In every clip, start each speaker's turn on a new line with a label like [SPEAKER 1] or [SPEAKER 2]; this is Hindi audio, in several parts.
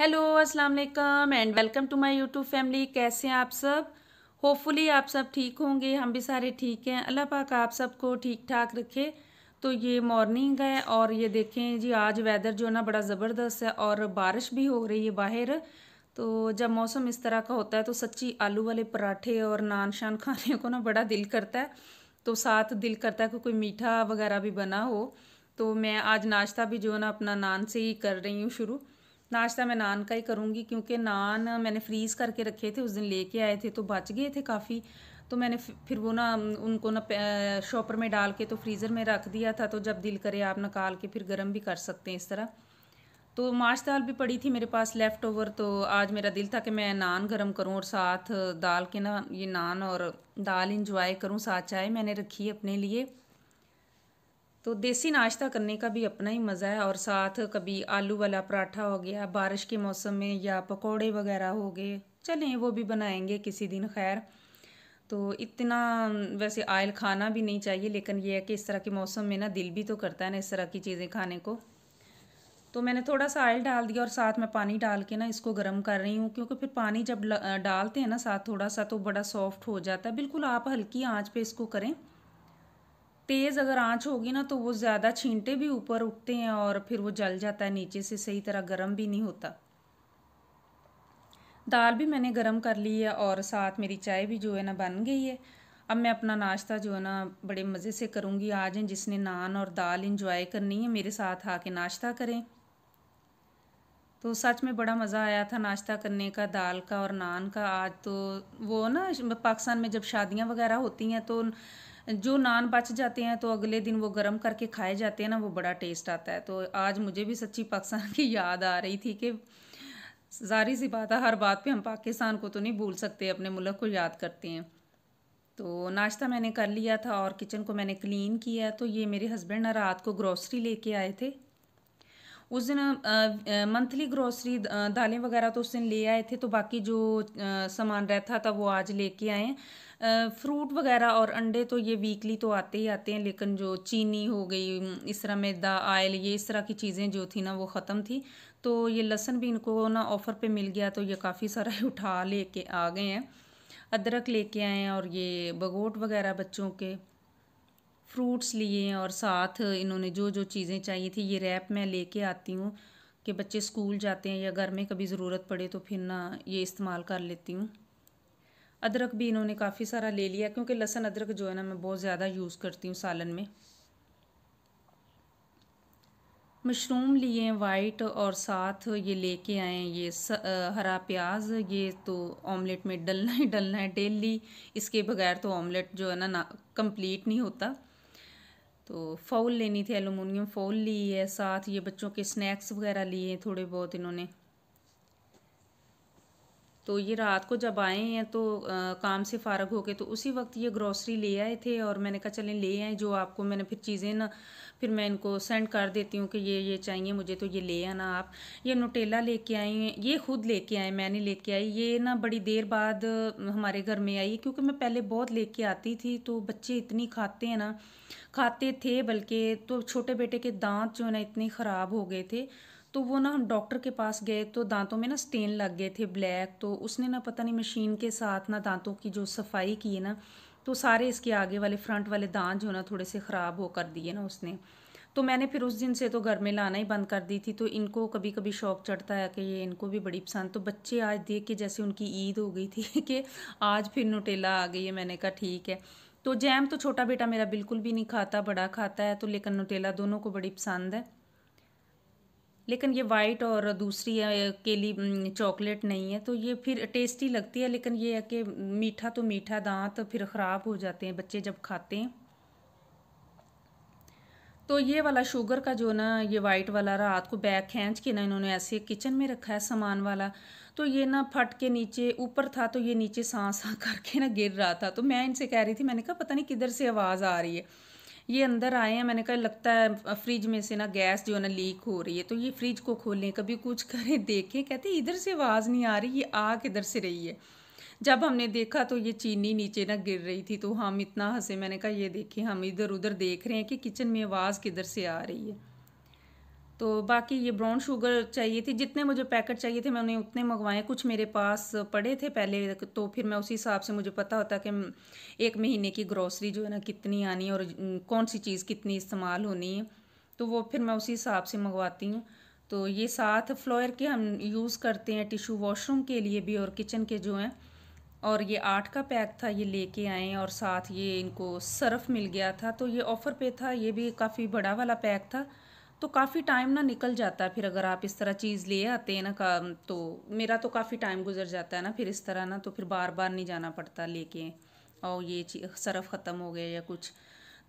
[SPEAKER 1] हेलो अस्सलाम वालेकुम and welcome to my YouTube family कैसे हैं आप सब होपफुली आप सब ठीक होंगे हम भी सारे ठीक हैं अल्लाह पाक आप सबको ठीक ठाक रखे तो ये मॉर्निंग है और ये देखें जी आज वेदर जो ना बड़ा ज़बरदस्त है और बारिश भी हो रही है बाहर तो जब मौसम इस तरह का होता है तो सच्ची आलू वाले पराठे और नान शान खाने को ना बड़ा दिल करता है तो साथ दिल करता है कि कोई मीठा वगैरह भी बना हो तो मैं आज नाश्ता भी जो ना अपना नान से ही कर रही हूँ शुरू नाश्ता मैं नान का ही करूँगी क्योंकि नान मैंने फ्रीज़ करके रखे थे उस दिन लेके आए थे तो बच गए थे काफ़ी तो मैंने फिर वो ना उनको ना शॉपर में डाल के तो फ्रीज़र में रख दिया था तो जब दिल करे आप निकाल के फिर गर्म भी कर सकते हैं इस तरह तो माश दाल भी पड़ी थी मेरे पास लेफ़्ट ओवर तो आज मेरा दिल था कि मैं नान गरम करूं और साथ दाल के ना ये नान और दाल इंजॉय करूं साथ चाय मैंने रखी अपने लिए तो देसी नाश्ता करने का भी अपना ही मज़ा है और साथ कभी आलू वाला पराठा हो गया बारिश के मौसम में या पकौड़े वगैरह हो गए चलें वो भी बनाएंगे किसी दिन खैर तो इतना वैसे आयल खाना भी नहीं चाहिए लेकिन ये है कि इस तरह के मौसम में ना दिल भी तो करता है ना इस तरह की चीज़ें खाने को तो मैंने थोड़ा सा आयल डाल दिया और साथ में पानी डाल के ना इसको गर्म कर रही हूँ क्योंकि फिर पानी जब डालते हैं ना साथ थोड़ा सा तो बड़ा सॉफ्ट हो जाता है बिल्कुल आप हल्की आँच पर इसको करें तेज़ अगर आंच होगी ना तो वो ज़्यादा छींटे भी ऊपर उठते हैं और फिर वो जल जाता है नीचे से सही तरह गर्म भी नहीं होता दाल भी मैंने गर्म कर ली है और साथ मेरी चाय भी जो है ना बन गई है अब मैं अपना नाश्ता जो है ना बड़े मज़े से करूँगी आज जिसने नान और दाल इंजॉय करनी है मेरे साथ आके नाश्ता करें तो सच में बड़ा मज़ा आया था नाश्ता करने का दाल का और नान का आज तो वो ना पाकिस्तान में जब शादियां वगैरह होती हैं तो जो नान बच जाते हैं तो अगले दिन वो गर्म करके खाए जाते हैं ना वो बड़ा टेस्ट आता है तो आज मुझे भी सच्ची पाकिस्तान की याद आ रही थी कि जारी सी बात है हर बात पे हम पाकिस्तान को तो नहीं भूल सकते अपने मुल्क को याद करते हैं तो नाश्ता मैंने कर लिया था और किचन को मैंने क्लीन किया तो ये मेरे हस्बैंड ना रात को ग्रॉसरी लेके आए थे उस दिन मंथली ग्रॉसरी दालें वगैरह तो उस दिन ले आए थे तो बाकी जो सामान रहता था वो आज लेके आए फ्रूट वगैरह और अंडे तो ये वीकली तो आते ही आते हैं लेकिन जो चीनी हो गई इस तरह मैदा आयल ये इस तरह की चीज़ें जो थी ना वो ख़त्म थी तो ये लहसन भी इनको ना ऑफ़र पे मिल गया तो ये काफ़ी सारा उठा लेके आ गए हैं अदरक लेके आए हैं और ये बगोट वगैरह बच्चों के फ्रूट्स लिए और साथ इन्होंने जो जो चीज़ें चाहिए थी ये रैप मैं लेके आती हूँ कि बच्चे स्कूल जाते हैं या घर में कभी ज़रूरत पड़े तो फिर ना ये इस्तेमाल कर लेती हूँ अदरक भी इन्होंने काफ़ी सारा ले लिया क्योंकि लहसन अदरक जो है ना मैं बहुत ज़्यादा यूज़ करती हूँ सालन में मशरूम लिए हैं वाइट और साथ ये लेके आए ये स, आ, हरा प्याज ये तो ऑमलेट में डलना ही डलना है डेली इसके बगैर तो ऑमलेट जो है ना ना कम्प्लीट नहीं होता तो फाउल लेनी थी एलुमिनियम फाउल ली है साथ ये बच्चों के स्नैक्स वगैरह लिए थोड़े बहुत इन्होंने तो ये रात को जब आए हैं तो आ, काम से फ़ारग हो गए तो उसी वक्त ये ग्रॉसरी ले आए थे और मैंने कहा चलें ले आए जो आपको मैंने फिर चीज़ें ना फिर मैं इनको सेंड कर देती हूँ कि ये ये चाहिए मुझे तो ये ले आना आप ये नोटेला लेके आई हैं ये खुद लेके आए मैंने लेके आई ये ना बड़ी देर बाद हमारे घर में आई क्योंकि मैं पहले बहुत ले आती थी तो बच्चे इतनी खाते हैं ना खाते थे बल्कि तो छोटे बेटे के दांत जो है ना इतने ख़राब हो गए थे तो वो ना हम डॉक्टर के पास गए तो दांतों में ना स्टेन लग गए थे ब्लैक तो उसने ना पता नहीं मशीन के साथ ना दांतों की जो सफाई की है ना तो सारे इसके आगे वाले फ्रंट वाले दांत जो ना थोड़े से ख़राब हो कर दिए ना उसने तो मैंने फिर उस दिन से तो घर में लाना ही बंद कर दी थी तो इनको कभी कभी शौक चढ़ता है कि ये इनको भी बड़ी पसंद तो बच्चे आज देख के जैसे उनकी ईद हो गई थी कि आज फिर नोटेला आ गई है मैंने कहा ठीक है तो जैम तो छोटा बेटा मेरा बिल्कुल भी नहीं खाता बड़ा खाता है तो लेकिन नोटेला दोनों को बड़ी पसंद है लेकिन ये वाइट और दूसरी केली चॉकलेट नहीं है तो ये फिर टेस्टी लगती है लेकिन ये है कि मीठा तो मीठा दांत फिर ख़राब हो जाते हैं बच्चे जब खाते हैं तो ये वाला शुगर का जो ना ये वाइट वाला रात को बैग खींच के ना इन्होंने ऐसे किचन में रखा है सामान वाला तो ये ना फट के नीचे ऊपर था तो ये नीचे सांस करके ना गिर रहा था तो मैं इनसे कह रही थी मैंने कहा पता नहीं किधर से आवाज़ आ रही है ये अंदर आए हैं मैंने कहा लगता है फ्रिज में से ना गैस जो है ना लीक हो रही है तो ये फ्रिज को खोलें कभी कुछ करें देखें कहते इधर से आवाज़ नहीं आ रही ये आ किधर से रही है जब हमने देखा तो ये चीनी नीचे ना गिर रही थी तो हम इतना हंसे मैंने कहा ये देखें हम इधर उधर देख रहे हैं कि किचन में आवाज़ किधर से आ रही है तो बाकी ये ब्राउन शुगर चाहिए थी जितने मुझे पैकेट चाहिए थे मैंने उतने मंगवाए कुछ मेरे पास पड़े थे पहले तो फिर मैं उसी हिसाब से मुझे पता होता कि एक महीने की ग्रॉसरी जो है ना कितनी आनी है और कौन सी चीज़ कितनी इस्तेमाल होनी है तो वो फिर मैं उसी हिसाब से मंगवाती हूँ तो ये साथ फ्लोयर के हम यूज़ करते हैं टिशू वॉशरूम के लिए भी और किचन के जो हैं और ये आठ का पैक था ये लेके आए और साथ ये इनको सर्फ मिल गया था तो ये ऑफ़र पे था ये भी काफ़ी बड़ा वाला पैक था तो काफ़ी टाइम ना निकल जाता है फिर अगर आप इस तरह चीज़ ले आते हैं ना का तो मेरा तो काफ़ी टाइम गुजर जाता है ना फिर इस तरह ना तो फिर बार बार नहीं जाना पड़ता लेके और ये सरफ ख़त्म हो गया या कुछ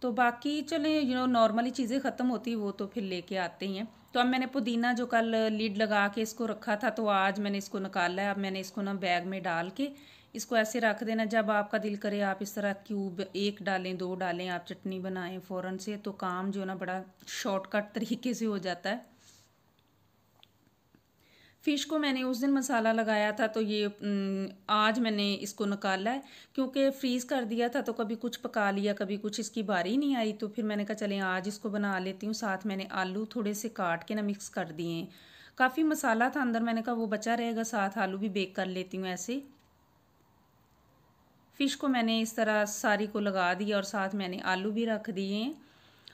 [SPEAKER 1] तो बाकी चले यू नो नॉर्मली चीज़ें ख़त्म होती वो तो फिर लेके आते ही हैं तो अब मैंने पुदीना जो कल लीड लगा के इसको रखा था तो आज मैंने इसको निकाला है अब मैंने इसको ना बैग में डाल के इसको ऐसे रख देना जब आपका दिल करे आप इस तरह क्यूब एक डालें दो डालें आप चटनी बनाएं फ़ौरन से तो काम जो है ना बड़ा शॉर्टकट तरीके से हो जाता है फ़िश को मैंने उस दिन मसाला लगाया था तो ये आज मैंने इसको निकाला है क्योंकि फ्रीज़ कर दिया था तो कभी कुछ पका लिया कभी कुछ इसकी बारी नहीं आई तो फिर मैंने कहा चलें आज इसको बना लेती हूँ साथ मैंने आलू थोड़े से काट के ना मिक्स कर दिए काफ़ी मसाला था अंदर मैंने कहा वो बचा रहेगा साथ आलू भी बेक कर लेती हूँ ऐसे फ़िश को मैंने इस तरह सारी को लगा दी और साथ मैंने आलू भी रख दिए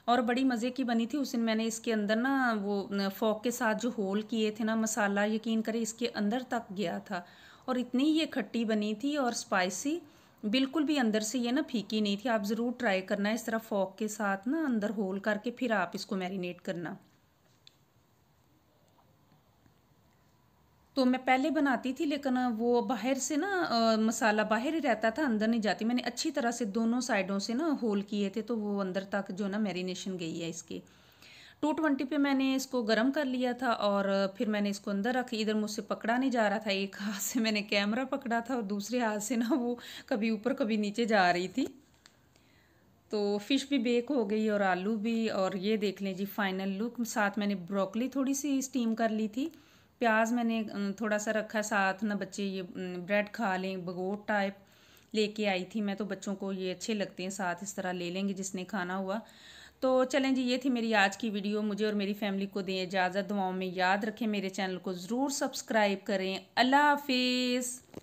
[SPEAKER 1] और बड़ी मज़े की बनी थी उस दिन मैंने इसके अंदर ना वो फोक के साथ जो होल किए थे ना मसाला यकीन करें इसके अंदर तक गया था और इतनी ये खट्टी बनी थी और स्पाइसी बिल्कुल भी अंदर से ये ना फीकी नहीं थी आप ज़रूर ट्राई करना इस तरह फोक के साथ ना अंदर होल करके फिर आप इसको मैरिनेट करना तो मैं पहले बनाती थी लेकिन वो बाहर से ना मसाला बाहर ही रहता था अंदर नहीं जाती मैंने अच्छी तरह से दोनों साइडों से ना होल किए थे तो वो अंदर तक जो ना मैरिनेशन गई है इसकी टू ट्वेंटी पे मैंने इसको गर्म कर लिया था और फिर मैंने इसको अंदर रख इधर मुझसे पकड़ा नहीं जा रहा था एक हाथ से मैंने कैमरा पकड़ा था और दूसरे हाथ से ना वो कभी ऊपर कभी नीचे जा रही थी तो फ़िश भी बेक हो गई और आलू भी और ये देख लें जी फाइनल लुक साथ मैंने ब्रोकली थोड़ी सी स्टीम कर ली थी प्याज मैंने थोड़ा सा रखा साथ ना बच्चे ये ब्रेड खा लें बगोट टाइप लेके आई थी मैं तो बच्चों को ये अच्छे लगते हैं साथ इस तरह ले लेंगे जिसने खाना हुआ तो चलें जी ये थी मेरी आज की वीडियो मुझे और मेरी फैमिली को दें इजाज़त दुआओं में याद रखें मेरे चैनल को ज़रूर सब्सक्राइब करें अल्लाह हाफिज़